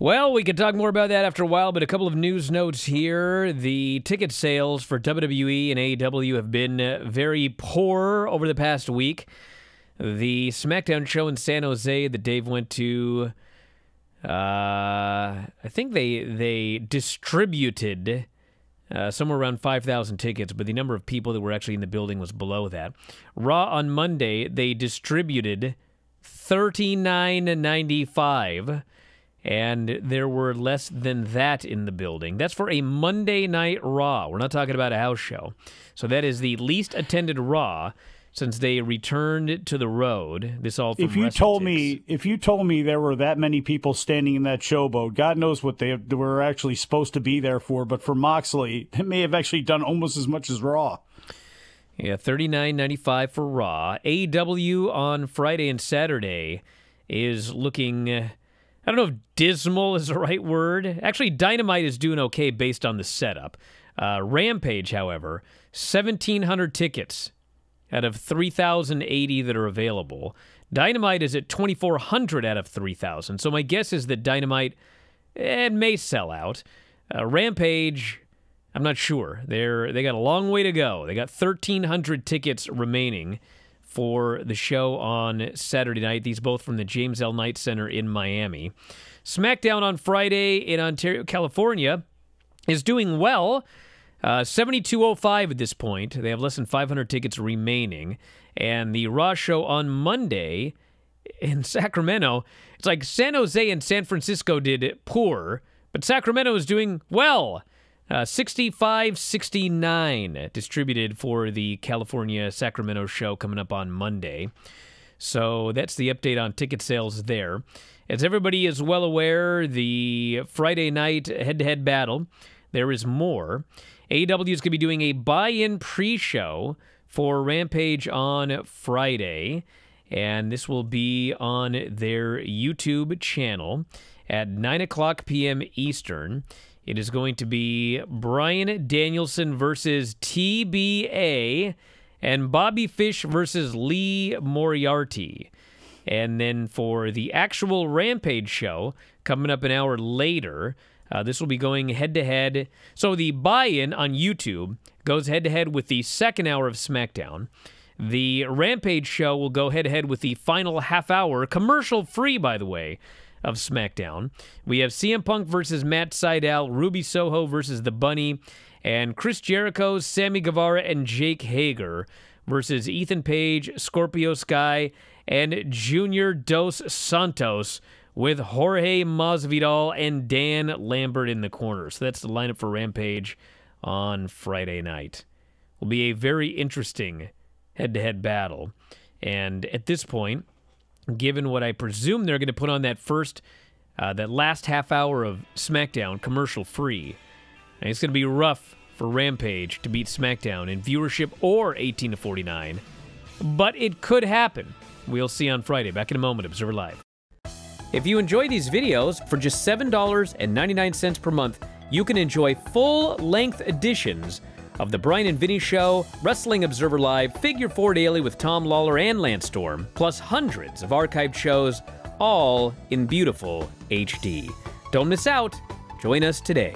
Well, we could talk more about that after a while, but a couple of news notes here. The ticket sales for WWE and AEW have been uh, very poor over the past week. The SmackDown show in San Jose that Dave went to, uh, I think they they distributed uh, somewhere around 5,000 tickets, but the number of people that were actually in the building was below that. Raw on Monday, they distributed 39.95 and there were less than that in the building. That's for a Monday Night Raw. We're not talking about a house show. So that is the least attended Raw since they returned to the road. This all. if you told me, if you told me there were that many people standing in that showboat, God knows what they were actually supposed to be there for. But for Moxley, it may have actually done almost as much as Raw. Yeah, thirty nine ninety five for Raw. AW on Friday and Saturday is looking I don't know if dismal is the right word. Actually, Dynamite is doing okay based on the setup. Uh, Rampage, however, 1,700 tickets out of 3,080 that are available. Dynamite is at 2,400 out of 3,000. So my guess is that Dynamite eh, it may sell out. Uh, Rampage, I'm not sure. They're they got a long way to go. They got 1,300 tickets remaining for the show on Saturday night. These both from the James L. Knight Center in Miami. SmackDown on Friday in Ontario, California is doing well. Uh, 7205 at this point. They have less than 500 tickets remaining. And the Raw show on Monday in Sacramento, it's like San Jose and San Francisco did poor, but Sacramento is doing well. Uh, 65, 6569 distributed for the California Sacramento show coming up on Monday. So that's the update on ticket sales there. As everybody is well aware, the Friday night head to head battle, there is more. AW is going to be doing a buy in pre show for Rampage on Friday, and this will be on their YouTube channel at 9 o'clock p.m. Eastern. It is going to be Brian Danielson versus TBA and Bobby Fish versus Lee Moriarty. And then for the actual Rampage show, coming up an hour later, uh, this will be going head to head. So the buy in on YouTube goes head to head with the second hour of SmackDown. The Rampage show will go head to head with the final half hour, commercial free, by the way, of SmackDown. We have CM Punk versus Matt Seidel, Ruby Soho versus The Bunny, and Chris Jericho, Sammy Guevara, and Jake Hager versus Ethan Page, Scorpio Sky, and Junior Dos Santos with Jorge Masvidal and Dan Lambert in the corner. So that's the lineup for Rampage on Friday night. Will be a very interesting head-to-head battle. And at this point, given what I presume they're going to put on that first, uh, that last half hour of SmackDown commercial free. And it's going to be rough for Rampage to beat SmackDown in viewership or 18 to 49, but it could happen. We'll see on Friday. Back in a moment, Observer Live. If you enjoy these videos, for just $7.99 per month, you can enjoy full length editions of The Brian and Vinny Show, Wrestling Observer Live, Figure 4 Daily with Tom Lawler and Lance Storm, plus hundreds of archived shows, all in beautiful HD. Don't miss out. Join us today.